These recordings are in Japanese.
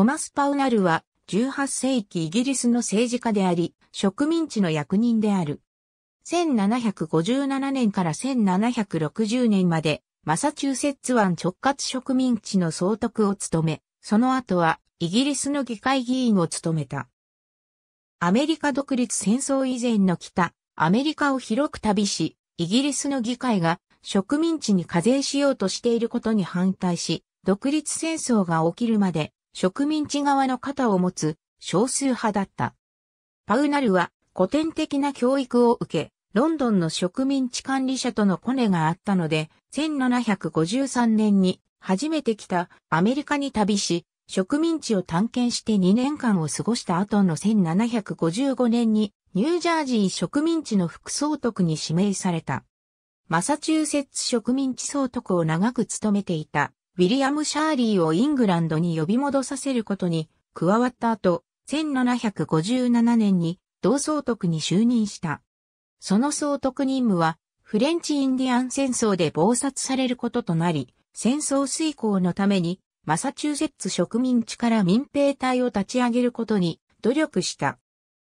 トマス・パウナルは18世紀イギリスの政治家であり、植民地の役人である。1757年から1760年まで、マサチューセッツ湾直轄植民地の総督を務め、その後はイギリスの議会議員を務めた。アメリカ独立戦争以前の北、アメリカを広く旅し、イギリスの議会が植民地に課税しようとしていることに反対し、独立戦争が起きるまで植民地側の肩を持つ少数派だった。パウナルは古典的な教育を受け、ロンドンの植民地管理者とのコネがあったので、1753年に初めて来たアメリカに旅し、植民地を探検して2年間を過ごした後の1755年にニュージャージー植民地の副総督に指名された。マサチューセッツ植民地総督を長く務めていたウィリアム・シャーリーをイングランドに呼び戻させることに加わった後、1757年に同総督に就任した。その総督任務は、フレンチ・インディアン戦争で暴殺されることとなり、戦争遂行のために、マサチューセッツ植民地から民兵隊を立ち上げることに努力した。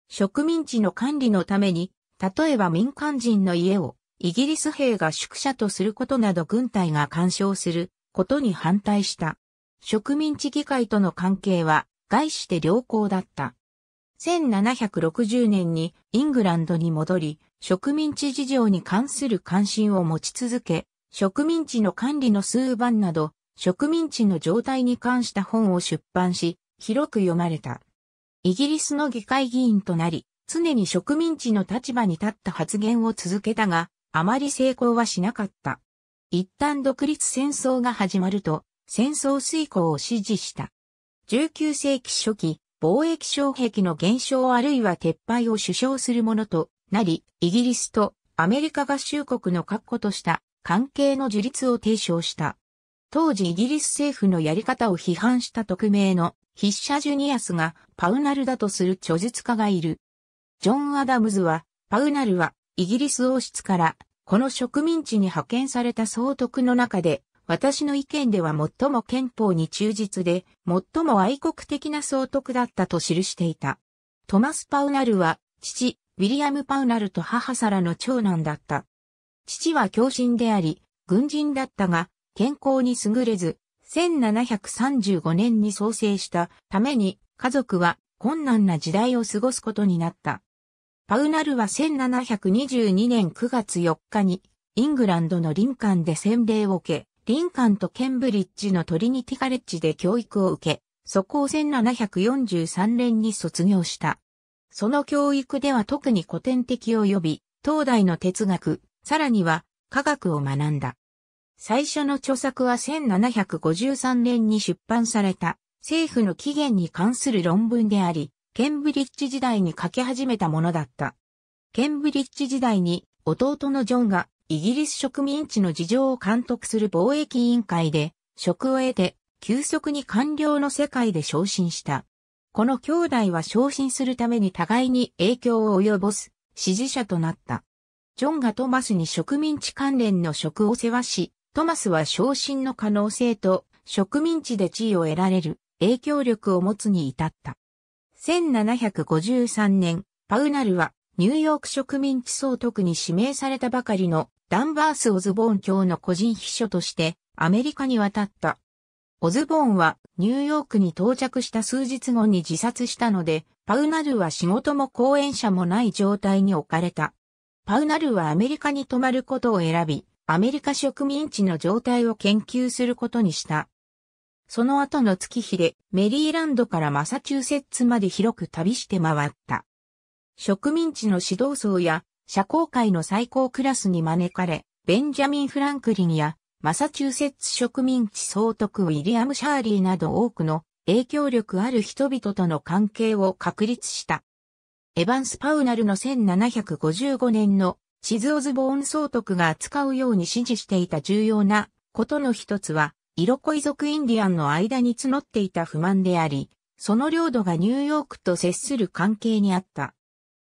植民地の管理のために、例えば民間人の家をイギリス兵が宿舎とすることなど軍隊が干渉することに反対した。植民地議会との関係は外して良好だった。1760年にイングランドに戻り、植民地事情に関する関心を持ち続け、植民地の管理の数番など、植民地の状態に関した本を出版し、広く読まれた。イギリスの議会議員となり、常に植民地の立場に立った発言を続けたが、あまり成功はしなかった。一旦独立戦争が始まると、戦争遂行を支持した。19世紀初期、貿易障壁の減少あるいは撤廃を主張するものとなり、イギリスとアメリカ合衆国の確固とした関係の樹立を提唱した。当時イギリス政府のやり方を批判した匿名の筆者ジュニアスがパウナルだとする著述家がいる。ジョン・アダムズは、パウナルはイギリス王室からこの植民地に派遣された総督の中で、私の意見では最も憲法に忠実で、最も愛国的な総督だったと記していた。トマス・パウナルは、父、ウィリアム・パウナルと母サラの長男だった。父は教親であり、軍人だったが、健康に優れず、1735年に創生したために、家族は困難な時代を過ごすことになった。パウナルは1722年9月4日に、イングランドのリンカンで洗礼を受け、リンカンとケンブリッジのトリニティカレッジで教育を受け、そこを1743年に卒業した。その教育では特に古典的を呼び、東大の哲学、さらには科学を学んだ。最初の著作は1753年に出版された政府の起源に関する論文であり、ケンブリッジ時代に書き始めたものだった。ケンブリッジ時代に弟のジョンがイギリス植民地の事情を監督する貿易委員会で職を得て急速に官僚の世界で昇進した。この兄弟は昇進するために互いに影響を及ぼす支持者となった。ジョンがトマスに植民地関連の職を世話し、トマスは昇進の可能性と植民地で地位を得られる影響力を持つに至った。1753年、パウナルはニューヨーク植民地総督に指名されたばかりのダンバース・オズボーン卿の個人秘書としてアメリカに渡った。オズボーンはニューヨークに到着した数日後に自殺したので、パウナルは仕事も講演者もない状態に置かれた。パウナルはアメリカに泊まることを選び、アメリカ植民地の状態を研究することにした。その後の月日でメリーランドからマサチューセッツまで広く旅して回った。植民地の指導層や社交界の最高クラスに招かれ、ベンジャミン・フランクリンやマサチューセッツ植民地総督ウィリアム・シャーリーなど多くの影響力ある人々との関係を確立した。エヴァンス・パウナルの1755年のシズ・オズボーン総督が扱うように指示していた重要なことの一つは、色恋族インディアンの間に募っていた不満であり、その領土がニューヨークと接する関係にあった。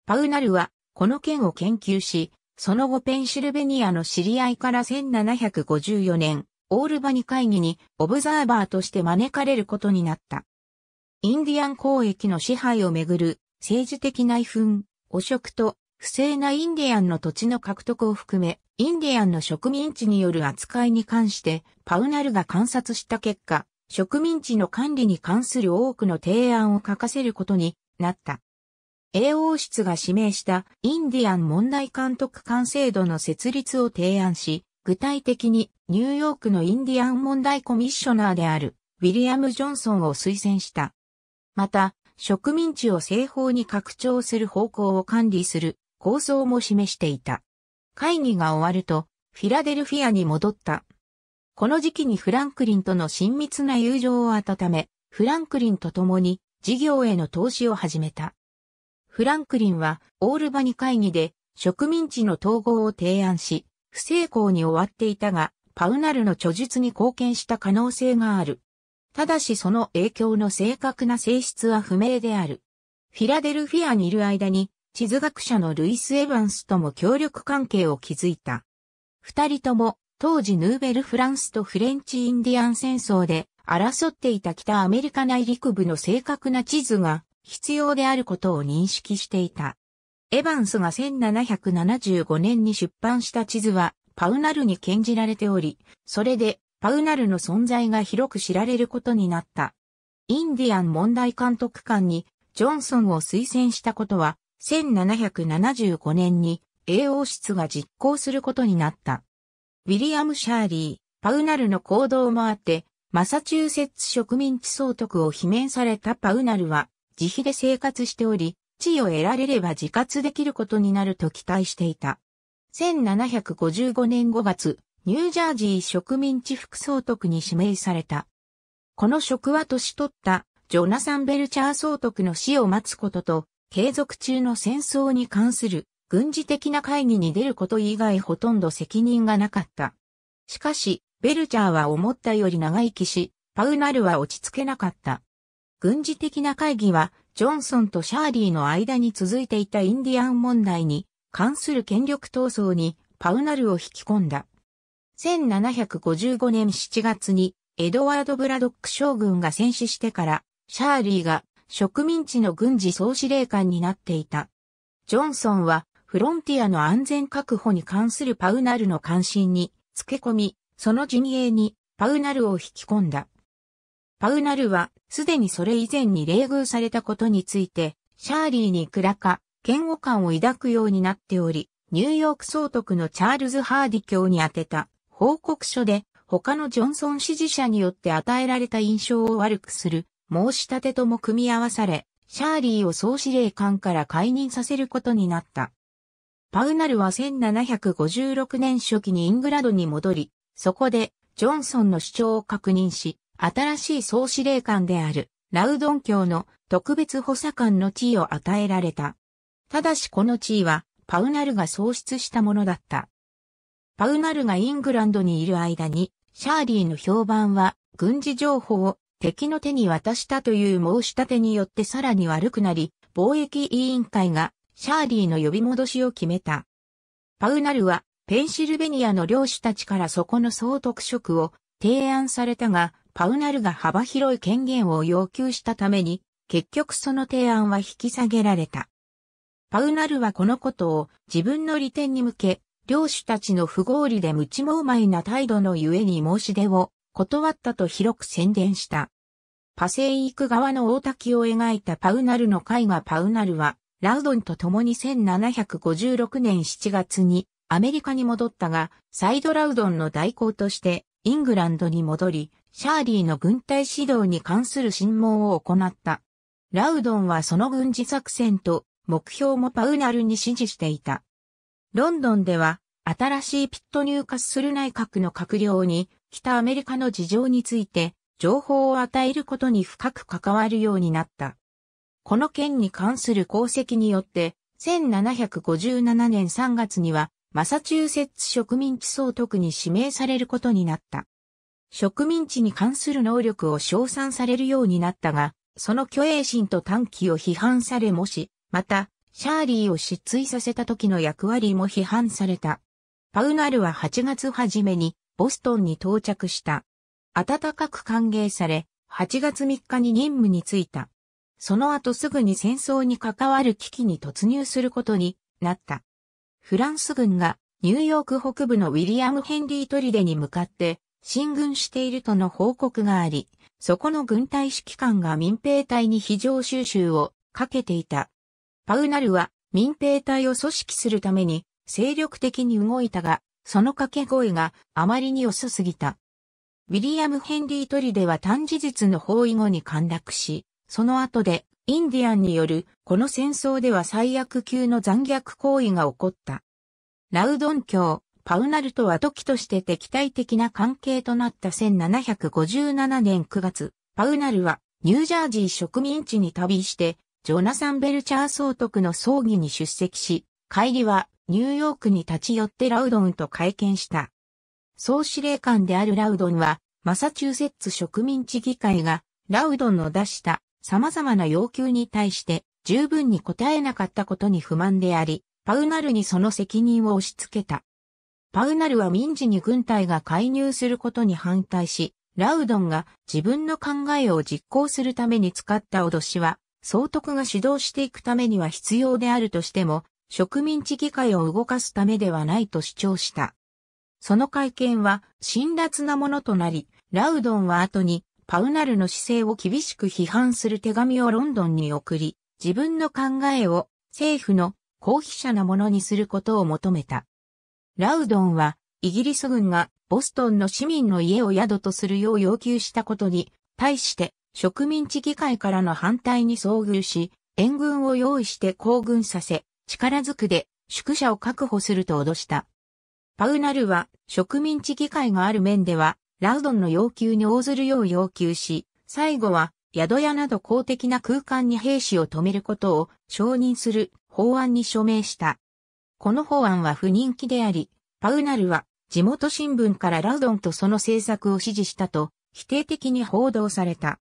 パウナルは、この件を研究し、その後ペンシルベニアの知り合いから1754年、オールバニ会議にオブザーバーとして招かれることになった。インディアン交易の支配をめぐる政治的内紛、汚職と不正なインディアンの土地の獲得を含め、インディアンの植民地による扱いに関して、パウナルが観察した結果、植民地の管理に関する多くの提案を書かせることになった。英王室が指名したインディアン問題監督官制度の設立を提案し、具体的にニューヨークのインディアン問題コミッショナーであるウィリアム・ジョンソンを推薦した。また、植民地を西方に拡張する方向を管理する構想も示していた。会議が終わると、フィラデルフィアに戻った。この時期にフランクリンとの親密な友情を温め、フランクリンと共に事業への投資を始めた。フランクリンはオールバニ会議で植民地の統合を提案し、不成功に終わっていたが、パウナルの著述に貢献した可能性がある。ただしその影響の正確な性質は不明である。フィラデルフィアにいる間に地図学者のルイス・エヴァンスとも協力関係を築いた。二人とも当時ヌーベルフランスとフレンチインディアン戦争で争っていた北アメリカ内陸部の正確な地図が必要であることを認識していた。エヴァンスが1775年に出版した地図はパウナルに献じられており、それでパウナルの存在が広く知られることになった。インディアン問題監督官にジョンソンを推薦したことは1775年に英王室が実行することになった。ウィリアム・シャーリー、パウナルの行動もあって、マサチューセッツ植民地総督を罷免されたパウナルは、自費で生活しており、地位を得られれば自活できることになると期待していた。1755年5月、ニュージャージー植民地副総督に指名された。この職は年取ったジョナサン・ベルチャー総督の死を待つことと、継続中の戦争に関する軍事的な会議に出ること以外ほとんど責任がなかった。しかし、ベルチャーは思ったより長生きし、パウナルは落ち着けなかった。軍事的な会議は、ジョンソンとシャーリーの間に続いていたインディアン問題に関する権力闘争にパウナルを引き込んだ。1755年7月にエドワード・ブラドック将軍が戦死してから、シャーリーが植民地の軍事総司令官になっていた。ジョンソンは、フロンティアの安全確保に関するパウナルの関心に付け込み、その陣営にパウナルを引き込んだ。パウナルは、すでにそれ以前に冷遇されたことについて、シャーリーに暗か、嫌悪感を抱くようになっており、ニューヨーク総督のチャールズ・ハーディ教に宛てた報告書で、他のジョンソン支持者によって与えられた印象を悪くする申し立てとも組み合わされ、シャーリーを総司令官から解任させることになった。パウナルは1756年初期にイングランドに戻り、そこでジョンソンの主張を確認し、新しい総司令官であるラウドン教の特別補佐官の地位を与えられた。ただしこの地位はパウナルが創出したものだった。パウナルがイングランドにいる間に、シャーリーの評判は軍事情報を敵の手に渡したという申し立てによってさらに悪くなり、貿易委員会がシャーリーの呼び戻しを決めた。パウナルはペンシルベニアの領主たちからそこの総督職を提案されたが、パウナルが幅広い権限を要求したために、結局その提案は引き下げられた。パウナルはこのことを自分の利点に向け、領主たちの不合理で無知もうまいな態度のゆえに申し出を断ったと広く宣伝した。パセイ行ク側の大滝を描いたパウナルの絵画パウナルは、ラウドンと共に1756年7月にアメリカに戻ったが、サイドラウドンの代行としてイングランドに戻り、シャーリーの軍隊指導に関する審問を行った。ラウドンはその軍事作戦と目標もパウナルに指示していた。ロンドンでは新しいピット入荷する内閣の閣僚に北アメリカの事情について情報を与えることに深く関わるようになった。この件に関する功績によって、1757年3月にはマサチューセッツ植民地総督に指名されることになった。植民地に関する能力を称賛されるようになったが、その虚栄心と短期を批判されもし、また、シャーリーを失墜させた時の役割も批判された。パウナルは8月初めにボストンに到着した。暖かく歓迎され、8月3日に任務に就いた。その後すぐに戦争に関わる危機に突入することになった。フランス軍がニューヨーク北部のウィリアム・ヘンリートリデに向かって進軍しているとの報告があり、そこの軍隊指揮官が民兵隊に非常収集をかけていた。パウナルは民兵隊を組織するために精力的に動いたが、その掛け声があまりに遅すぎた。ウィリアム・ヘンリー・トリデは短事実の包囲後に陥落し、その後でインディアンによるこの戦争では最悪級の残虐行為が起こった。ラウドン教、パウナルとは時として敵対的な関係となった1757年9月、パウナルはニュージャージー植民地に旅して、ジョナサン・ベルチャー総督の葬儀に出席し、帰りはニューヨークに立ち寄ってラウドンと会見した。総司令官であるラウドンは、マサチューセッツ植民地議会が、ラウドンの出した様々な要求に対して十分に答えなかったことに不満であり、パウナルにその責任を押し付けた。パウナルは民事に軍隊が介入することに反対し、ラウドンが自分の考えを実行するために使った脅しは、総督が主導していくためには必要であるとしても、植民地議会を動かすためではないと主張した。その会見は辛辣なものとなり、ラウドンは後にパウナルの姿勢を厳しく批判する手紙をロンドンに送り、自分の考えを政府の公費者なものにすることを求めた。ラウドンはイギリス軍がボストンの市民の家を宿とするよう要求したことに対して植民地議会からの反対に遭遇し、援軍を用意して行軍させ、力ずくで宿舎を確保すると脅した。パウナルは植民地議会がある面では、ラウドンの要求に応ずるよう要求し、最後は宿屋など公的な空間に兵士を止めることを承認する法案に署名した。この法案は不人気であり、パウナルは地元新聞からラウドンとその政策を支持したと否定的に報道された。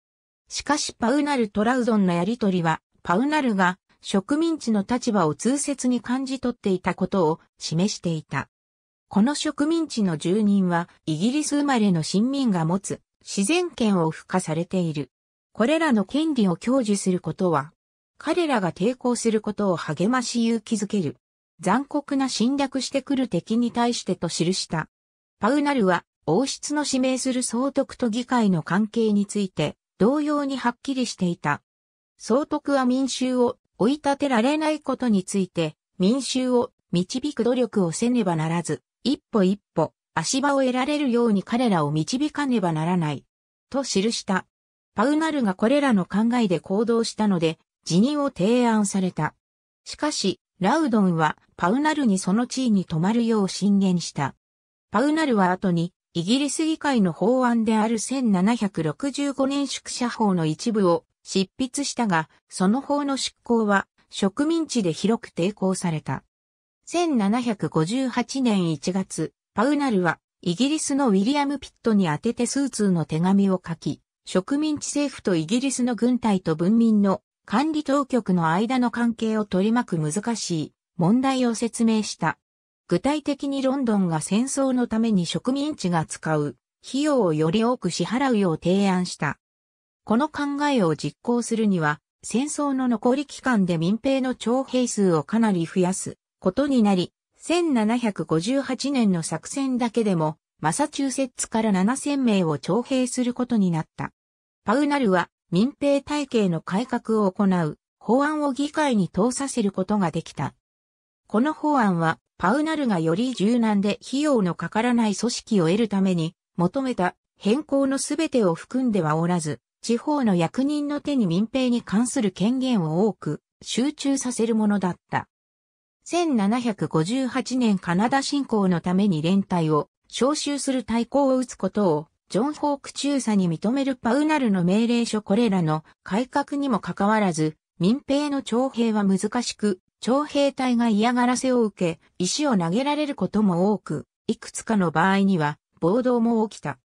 しかしパウナルとラウドンのやりとりは、パウナルが植民地の立場を通説に感じ取っていたことを示していた。この植民地の住人はイギリス生まれの新民が持つ自然権を付加されている。これらの権利を享受することは、彼らが抵抗することを励まし勇気づける。残酷な侵略してくる敵に対してと記した。パウナルは王室の指名する総督と議会の関係について同様にはっきりしていた。総督は民衆を追い立てられないことについて、民衆を導く努力をせねばならず、一歩一歩、足場を得られるように彼らを導かねばならない。と記した。パウナルがこれらの考えで行動したので、辞任を提案された。しかし、ラウドンはパウナルにその地位に泊まるよう進言した。パウナルは後に、イギリス議会の法案である1765年宿舎法の一部を執筆したが、その法の執行は植民地で広く抵抗された。1758年1月、パウナルはイギリスのウィリアム・ピットに宛てて数通の手紙を書き、植民地政府とイギリスの軍隊と文民の管理当局の間の関係を取り巻く難しい問題を説明した。具体的にロンドンが戦争のために植民地が使う費用をより多く支払うよう提案した。この考えを実行するには、戦争の残り期間で民兵の徴兵数をかなり増やすことになり、1758年の作戦だけでも、マサチューセッツから7000名を徴兵することになった。パウナルは民兵体系の改革を行う法案を議会に通させることができた。この法案はパウナルがより柔軟で費用のかからない組織を得るために求めた変更のすべてを含んではおらず、地方の役人の手に民兵に関する権限を多く集中させるものだった。1758年カナダ侵攻のために連隊を招集する対抗を打つことをジョン・ホーク中佐に認めるパウナルの命令書これらの改革にもかかわらず、民兵の徴兵は難しく、徴兵隊が嫌がらせを受け、石を投げられることも多く、いくつかの場合には暴動も起きた。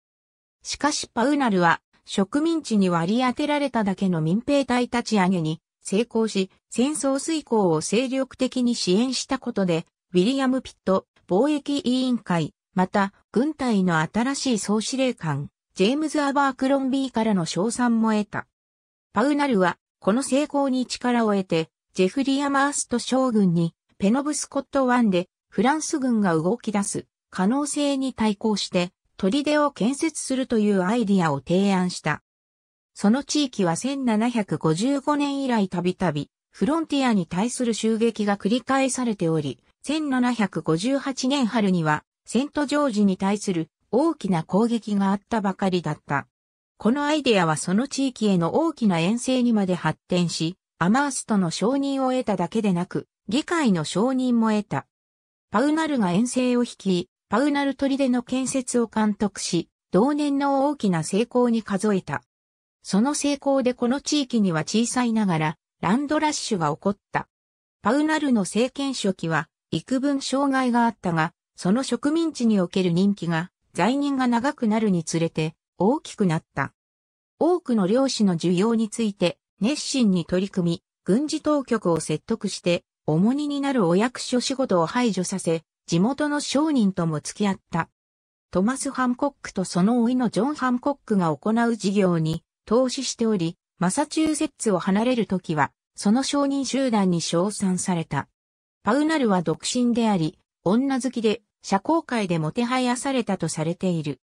しかしパウナルは植民地に割り当てられただけの民兵隊立ち上げに成功し、戦争遂行を精力的に支援したことで、ウィリアム・ピット貿易委員会、また軍隊の新しい総司令官、ジェームズ・アバークロンビーからの賞賛も得た。パウナルは、この成功に力を得て、ジェフリー・アマースト将軍に、ペノブスコット湾で、フランス軍が動き出す可能性に対抗して、砦を建設するというアイディアを提案した。その地域は1755年以来たびたび、フロンティアに対する襲撃が繰り返されており、1758年春には、セントジョージに対する大きな攻撃があったばかりだった。このアイデアはその地域への大きな遠征にまで発展し、アマーストの承認を得ただけでなく、議会の承認も得た。パウナルが遠征を率い、パウナル砦の建設を監督し、同年の大きな成功に数えた。その成功でこの地域には小さいながら、ランドラッシュが起こった。パウナルの政権初期は、幾分障害があったが、その植民地における人気が、在任が長くなるにつれて、大きくなった。多くの漁師の需要について、熱心に取り組み、軍事当局を説得して、重荷になるお役所仕事を排除させ、地元の商人とも付き合った。トマス・ハンコックとその甥のジョン・ハンコックが行う事業に投資しており、マサチューセッツを離れるときは、その商人集団に称賛された。パウナルは独身であり、女好きで、社交界でもてはやされたとされている。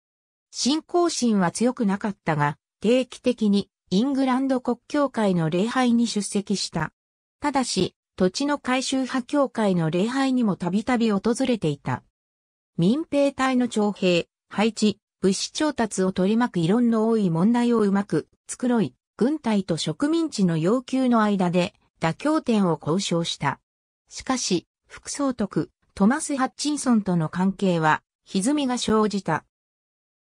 信仰心は強くなかったが、定期的にイングランド国教会の礼拝に出席した。ただし、土地の改修派協会の礼拝にもたびたび訪れていた。民兵隊の徴兵、配置、物資調達を取り巻く異論の多い問題をうまく、繕い、軍隊と植民地の要求の間で妥協点を交渉した。しかし、副総督、トマス・ハッチンソンとの関係は、歪みが生じた。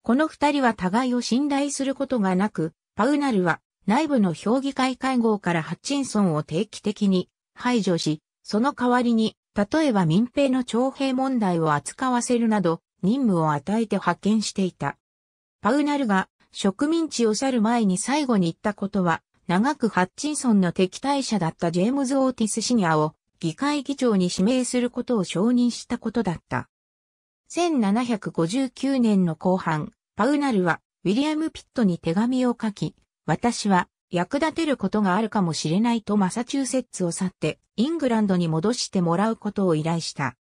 この二人は互いを信頼することがなく、パウナルは内部の評議会会合からハッチンソンを定期的に排除し、その代わりに、例えば民兵の徴兵問題を扱わせるなど、任務を与えて派遣していた。パウナルが植民地を去る前に最後に言ったことは、長くハッチンソンの敵対者だったジェームズ・オーティス・シニアを議会議長に指名することを承認したことだった。1759年の後半、パウナルはウィリアム・ピットに手紙を書き、私は役立てることがあるかもしれないとマサチューセッツを去ってイングランドに戻してもらうことを依頼した。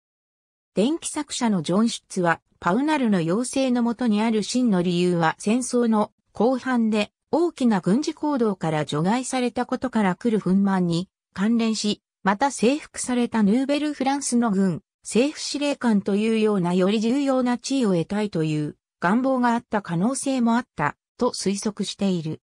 電気作者のジョン・シュッツはパウナルの要請のもとにある真の理由は戦争の後半で大きな軍事行動から除外されたことから来る憤慢に関連し、また征服されたヌーベル・フランスの軍、政府司令官というようなより重要な地位を得たいという願望があった可能性もあったと推測している。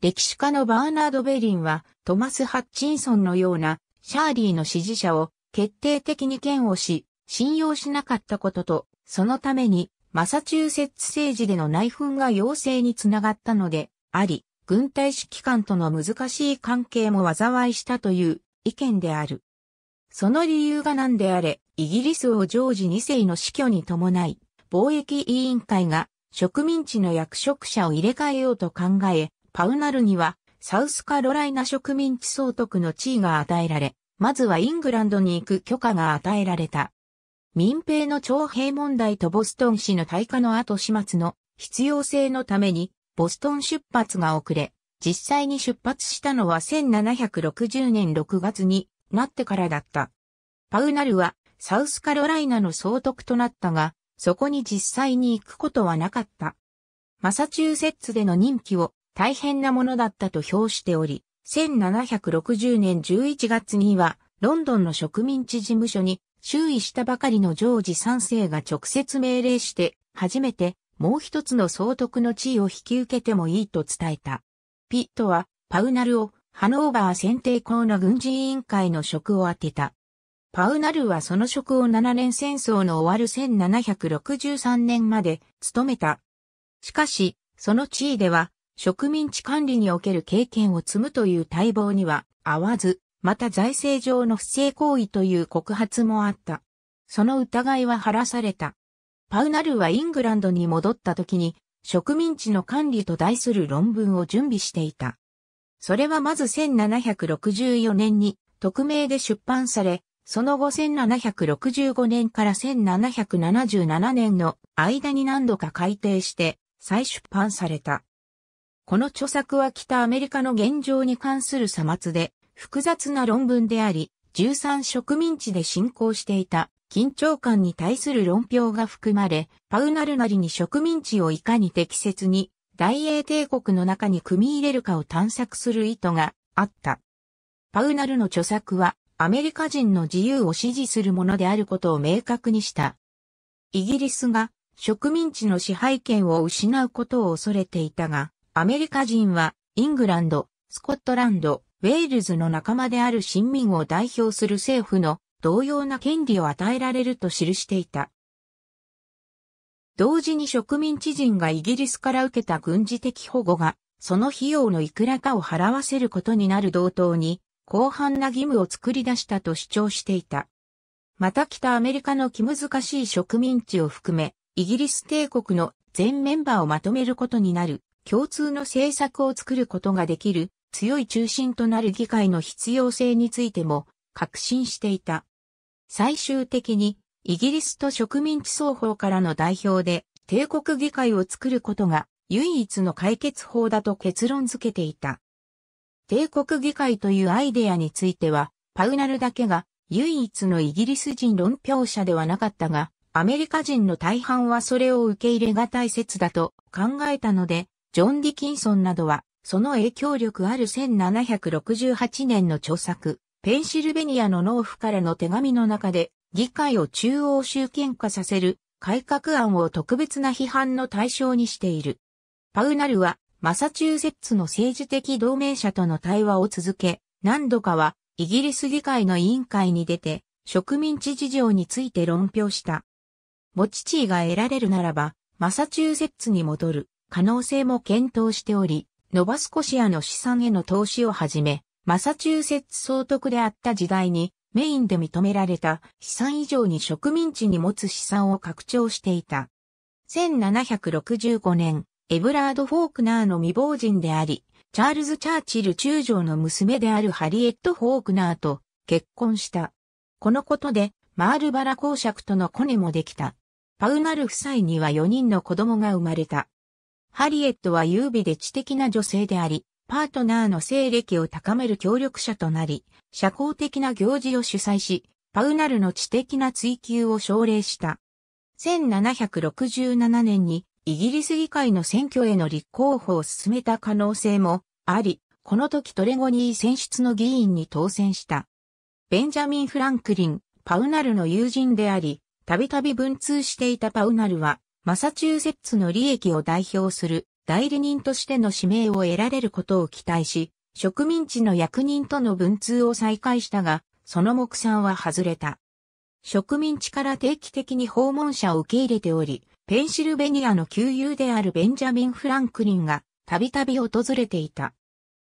歴史家のバーナード・ベリンは、トマス・ハッチンソンのような、シャーリーの支持者を決定的に嫌悪し、信用しなかったことと、そのために、マサチューセッツ政治での内紛が要請につながったので、あり、軍隊指揮官との難しい関係も災いしたという意見である。その理由が何であれ、イギリス王ジョージ2世の死去に伴い、貿易委員会が植民地の役職者を入れ替えようと考え、パウナルには、サウスカロライナ植民地総督の地位が与えられ、まずはイングランドに行く許可が与えられた。民兵の徴兵問題とボストン市の退化の後始末の必要性のために、ボストン出発が遅れ、実際に出発したのは1760年6月になってからだった。パウナルはサウスカロライナの総督となったが、そこに実際に行くことはなかった。マサチューセッツでの任期を大変なものだったと評しており、1760年11月には、ロンドンの植民地事務所に、周囲したばかりのジョージ3世が直接命令して、初めて、もう一つの総督の地位を引き受けてもいいと伝えた。ピットは、パウナルを、ハノーバー選定校の軍事委員会の職を当てた。パウナルはその職を7年戦争の終わる1763年まで務めた。しかし、その地位では植民地管理における経験を積むという待望には合わず、また財政上の不正行為という告発もあった。その疑いは晴らされた。パウナルはイングランドに戻った時に植民地の管理と題する論文を準備していた。それはまず1764年に匿名で出版され、その後1765年から1777年の間に何度か改訂して再出版された。この著作は北アメリカの現状に関するさ末で、複雑な論文であり、13植民地で進行していた緊張感に対する論評が含まれ、パウナルなりに植民地をいかに適切に大英帝国の中に組み入れるかを探索する意図があった。パウナルの著作はアメリカ人の自由を支持するものであることを明確にした。イギリスが植民地の支配権を失うことを恐れていたが、アメリカ人は、イングランド、スコットランド、ウェールズの仲間である新民を代表する政府の同様な権利を与えられると記していた。同時に植民地人がイギリスから受けた軍事的保護が、その費用のいくらかを払わせることになる同等に、広範な義務を作り出したと主張していた。また北アメリカの気難しい植民地を含め、イギリス帝国の全メンバーをまとめることになる共通の政策を作ることができる強い中心となる議会の必要性についても確信していた。最終的にイギリスと植民地双方からの代表で帝国議会を作ることが唯一の解決法だと結論付けていた。帝国議会というアイデアについてはパウナルだけが唯一のイギリス人論評者ではなかったが、アメリカ人の大半はそれを受け入れがたい説だと考えたので、ジョン・ディキンソンなどは、その影響力ある1768年の著作、ペンシルベニアの農夫からの手紙の中で、議会を中央集権化させる改革案を特別な批判の対象にしている。パウナルは、マサチューセッツの政治的同盟者との対話を続け、何度かは、イギリス議会の委員会に出て、植民地事情について論評した。も、ち地位が得られるならば、マサチューセッツに戻る。可能性も検討しており、ノバスコシアの資産への投資をはじめ、マサチューセッツ総督であった時代にメインで認められた資産以上に植民地に持つ資産を拡張していた。1765年、エブラード・フォークナーの未亡人であり、チャールズ・チャーチル中将の娘であるハリエット・フォークナーと結婚した。このことで、マールバラ公爵とのコネもできた。パウナル夫妻には4人の子供が生まれた。ハリエットは優美で知的な女性であり、パートナーの性歴を高める協力者となり、社交的な行事を主催し、パウナルの知的な追求を奨励した。1767年にイギリス議会の選挙への立候補を進めた可能性もあり、この時トレゴニー選出の議員に当選した。ベンジャミン・フランクリン、パウナルの友人であり、たびたび文通していたパウナルは、マサチューセッツの利益を代表する代理人としての指名を得られることを期待し、植民地の役人との文通を再開したが、その目算は外れた。植民地から定期的に訪問者を受け入れており、ペンシルベニアの旧友であるベンジャミン・フランクリンがたびたび訪れていた。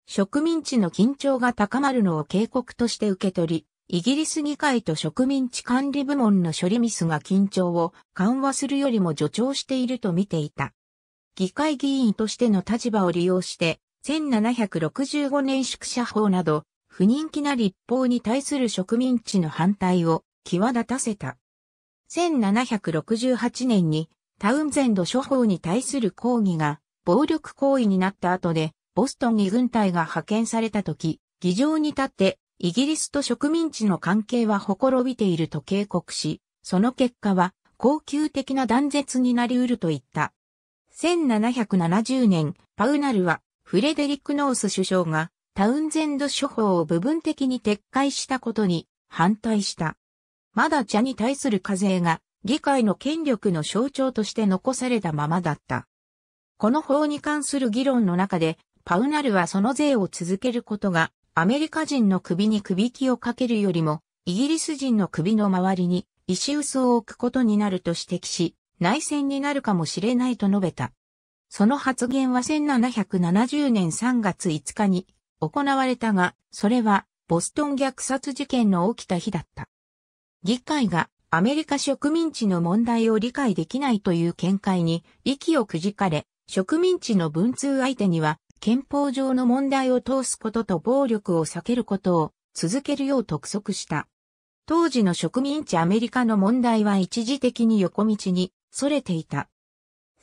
植民地の緊張が高まるのを警告として受け取り、イギリス議会と植民地管理部門の処理ミスが緊張を緩和するよりも助長していると見ていた。議会議員としての立場を利用して、1765年宿舎法など、不人気な立法に対する植民地の反対を際立たせた。1768年にタウンゼンド諸法に対する抗議が暴力行為になった後で、ボストンに軍隊が派遣された時、議場に立ってイギリスと植民地の関係はほころびていると警告し、その結果は恒久的な断絶になり得ると言った。1770年、パウナルはフレデリック・ノース首相がタウンゼンド処方を部分的に撤回したことに反対した。まだ茶に対する課税が議会の権力の象徴として残されたままだった。この法に関する議論の中で、パウナルはその税を続けることがアメリカ人の首に首輝をかけるよりも、イギリス人の首の周りに石臼を置くことになると指摘し、内戦になるかもしれないと述べた。その発言は1770年3月5日に行われたが、それはボストン虐殺事件の起きた日だった。議会がアメリカ植民地の問題を理解できないという見解に息をくじかれ、植民地の文通相手には憲法上の問題を通すことと暴力を避けることを続けるよう督促した。当時の植民地アメリカの問題は一時的に横道に逸れていた。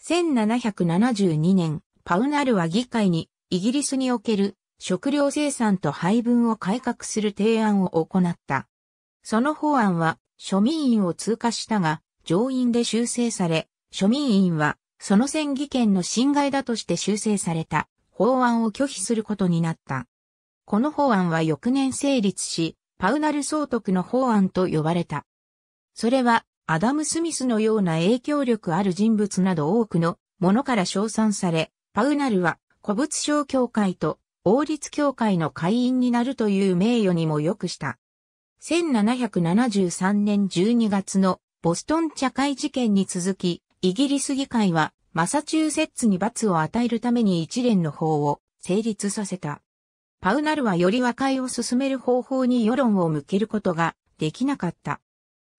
1772年、パウナルは議会にイギリスにおける食料生産と配分を改革する提案を行った。その法案は庶民院を通過したが、上院で修正され、庶民院はその選議権の侵害だとして修正された。法案を拒否することになった。この法案は翌年成立し、パウナル総督の法案と呼ばれた。それは、アダム・スミスのような影響力ある人物など多くのものから称賛され、パウナルは古物商協会と王立協会の会員になるという名誉にも良くした。1773年12月のボストン茶会事件に続き、イギリス議会はマサチューセッツに罰を与えるために一連の法を成立させた。パウナルはより和解を進める方法に世論を向けることができなかった。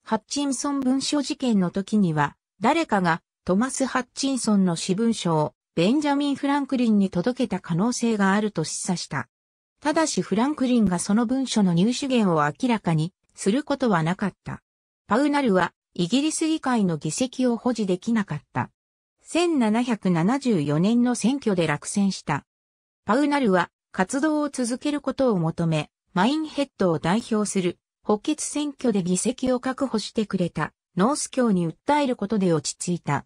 ハッチンソン文書事件の時には、誰かがトマス・ハッチンソンの私文書をベンジャミン・フランクリンに届けた可能性があると示唆した。ただしフランクリンがその文書の入手源を明らかにすることはなかった。パウナルはイギリス議会の議席を保持できなかった。1774年の選挙で落選した。パウナルは活動を続けることを求め、マインヘッドを代表する補欠選挙で議席を確保してくれたノース教に訴えることで落ち着いた。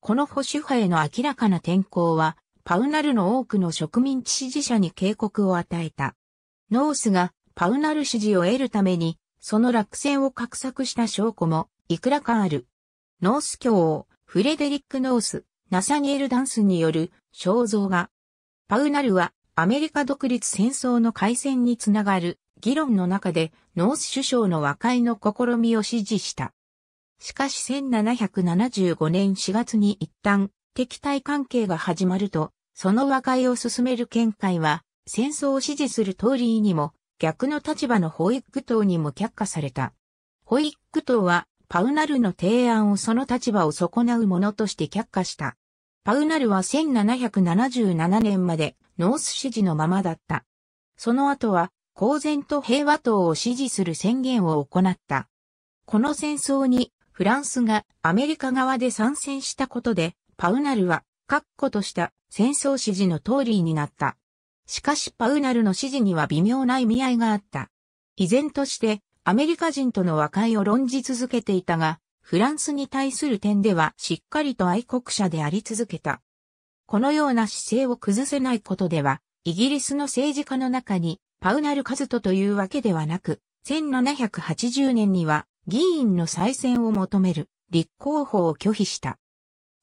この保守派への明らかな転向は、パウナルの多くの植民地支持者に警告を与えた。ノースがパウナル支持を得るために、その落選を画策した証拠もいくらかある。ノース教をフレデリック・ノース、ナサニエル・ダンスによる肖像画。パウナルはアメリカ独立戦争の開戦につながる議論の中でノース首相の和解の試みを支持した。しかし1775年4月に一旦敵対関係が始まると、その和解を進める見解は戦争を支持する通りにも逆の立場のホイッ党にも却下された。ホイッ党はパウナルの提案をその立場を損なうものとして却下した。パウナルは1777年までノース支持のままだった。その後は公然と平和党を支持する宣言を行った。この戦争にフランスがアメリカ側で参戦したことで、パウナルは確固とした戦争支持の通りになった。しかしパウナルの指示には微妙な意味合いがあった。依然としてアメリカ人との和解を論じ続けていたが、フランスに対する点ではしっかりと愛国者であり続けた。このような姿勢を崩せないことでは、イギリスの政治家の中にパウナル・カズトというわけではなく、1780年には議員の再選を求める立候補を拒否した。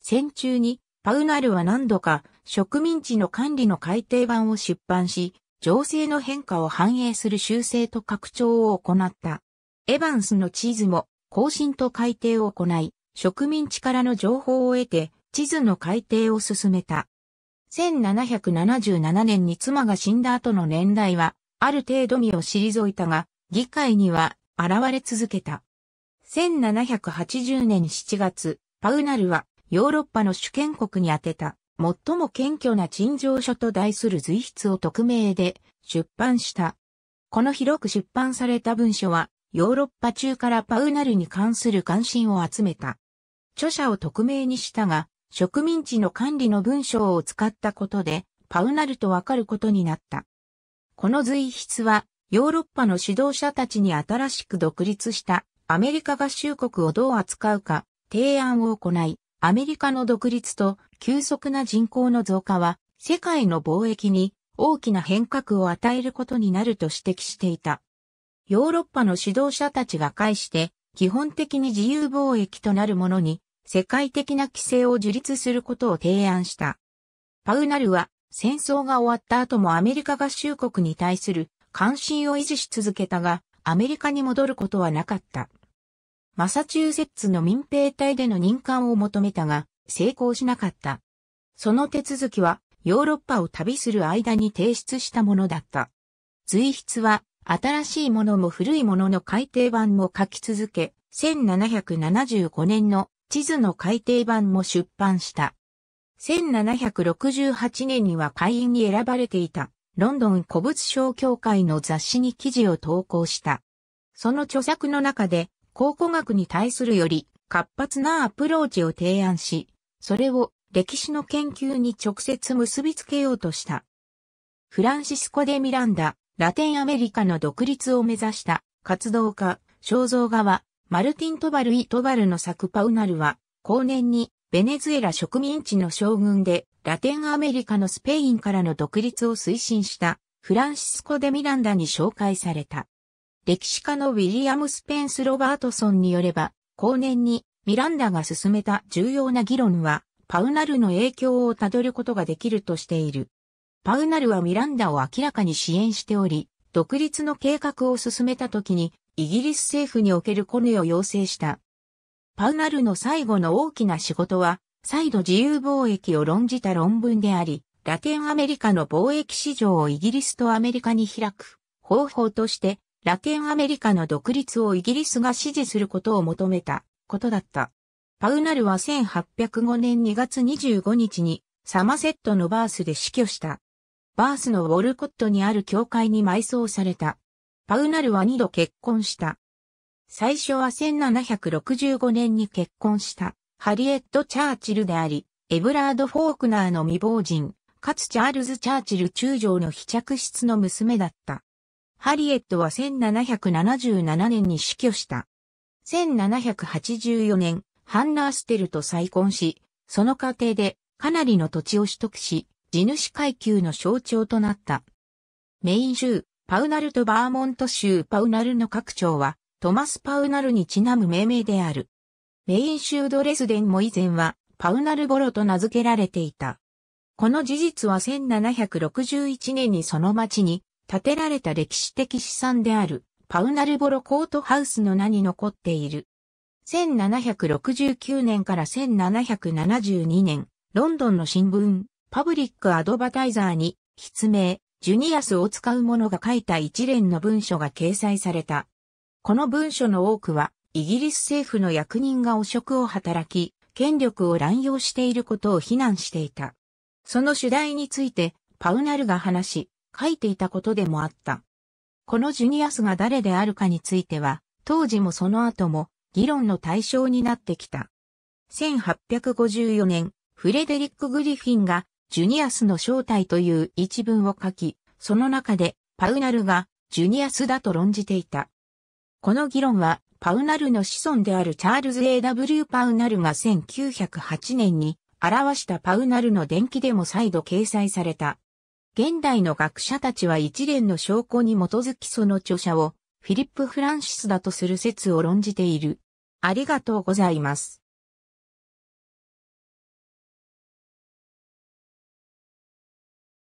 戦中にパウナルは何度か植民地の管理の改訂版を出版し、情勢の変化を反映する修正と拡張を行った。エバンスの地図も更新と改定を行い、植民地からの情報を得て地図の改定を進めた。1777年に妻が死んだ後の年代は、ある程度身を退いたが、議会には現れ続けた。1780年7月、パウナルはヨーロッパの主権国に宛てた最も謙虚な陳情書と題する随筆を匿名で出版した。この広く出版された文書は、ヨーロッパ中からパウナルに関する関心を集めた。著者を匿名にしたが、植民地の管理の文章を使ったことで、パウナルとわかることになった。この随筆は、ヨーロッパの指導者たちに新しく独立したアメリカ合衆国をどう扱うか提案を行い、アメリカの独立と急速な人口の増加は世界の貿易に大きな変革を与えることになると指摘していた。ヨーロッパの指導者たちが介して基本的に自由貿易となるものに世界的な規制を樹立することを提案した。パウナルは戦争が終わった後もアメリカ合衆国に対する関心を維持し続けたがアメリカに戻ることはなかった。マサチューセッツの民兵隊での任官を求めたが、成功しなかった。その手続きは、ヨーロッパを旅する間に提出したものだった。随筆は、新しいものも古いものの改訂版も書き続け、1775年の地図の改訂版も出版した。1768年には会員に選ばれていた、ロンドン古物商協会の雑誌に記事を投稿した。その著作の中で、考古学に対するより活発なアプローチを提案し、それを歴史の研究に直接結びつけようとした。フランシスコ・デ・ミランダ、ラテンアメリカの独立を目指した活動家、肖像画は、マルティン・トバル・イ・トバルの作パウナルは、後年にベネズエラ植民地の将軍で、ラテンアメリカのスペインからの独立を推進した、フランシスコ・デ・ミランダに紹介された。歴史家のウィリアム・スペンス・ロバートソンによれば、後年にミランダが進めた重要な議論は、パウナルの影響をたどることができるとしている。パウナルはミランダを明らかに支援しており、独立の計画を進めた時に、イギリス政府におけるコネを要請した。パウナルの最後の大きな仕事は、再度自由貿易を論じた論文であり、ラテンアメリカの貿易市場をイギリスとアメリカに開く方法としてラテンアメリカの独立をイギリスが支持することを求めたことだった。パウナルは1805年2月25日にサマセットのバースで死去した。バースのウォルコットにある教会に埋葬された。パウナルは2度結婚した。最初は1765年に結婚したハリエット・チャーチルであり、エブラード・フォークナーの未亡人、かつチャールズ・チャーチル中将の被着室の娘だった。ハリエットは1777年に死去した。1784年、ハンナーステルと再婚し、その過程でかなりの土地を取得し、地主階級の象徴となった。メイン州、パウナルとバーモント州パウナルの各長は、トマス・パウナルにちなむ命名である。メイン州ドレスデンも以前は、パウナルボロと名付けられていた。この事実は1761年にその町に建てられた歴史的資産であるパウナルボロコートハウスの名に残っている。1769年から1772年、ロンドンの新聞、パブリックアドバタイザーに、筆名、ジュニアスを使う者が書いた一連の文書が掲載された。この文書の多くは、イギリス政府の役人が汚職を働き、権力を乱用していることを非難していた。その主題について、パウナルが話し、書いていたことでもあった。このジュニアスが誰であるかについては、当時もその後も議論の対象になってきた。1854年、フレデリック・グリフィンがジュニアスの正体という一文を書き、その中でパウナルがジュニアスだと論じていた。この議論はパウナルの子孫であるチャールズ・ A.W. パウナルが1908年に表したパウナルの伝記でも再度掲載された。現代の学者たちは一連の証拠に基づきその著者をフィリップ・フランシスだとする説を論じている。ありがとうございます。